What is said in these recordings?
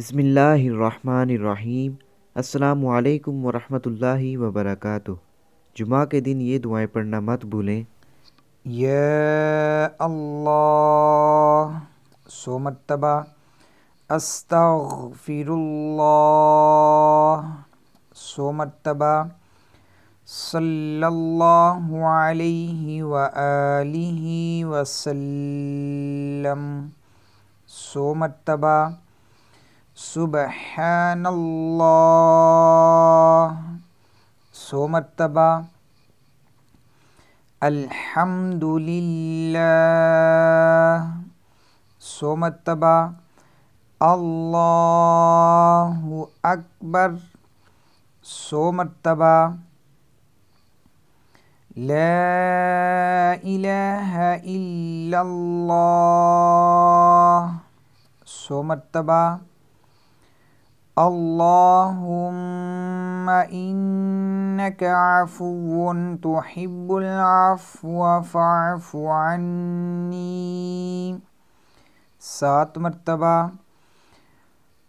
بسم اللہ الرحمن الرحیم السلام علیکم ورحمۃ اللہ وبرکاتہ جمعہ کے دن یہ دعائیں پڑھنا مت بھولیں یا اللہ سو مرتبہ استغفر اللہ سو مرتبہ صلی اللہ علیہ وآلہ وسلم سو مرتبہ سبحان الله سو مرتبہ الحمد لله سو مرتبہ الله أكبر سو مرتبہ لا إله إلا الله سو مرتبہ اللهم إنك عفو تحب العفو فاعف عني سات مرتبة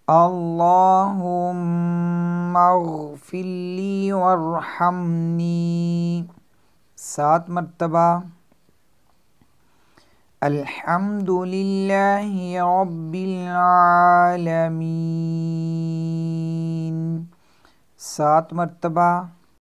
اللهم اغفر لي وارحمني سات مرتبة الحمد لله رب العالمين सात मरतबा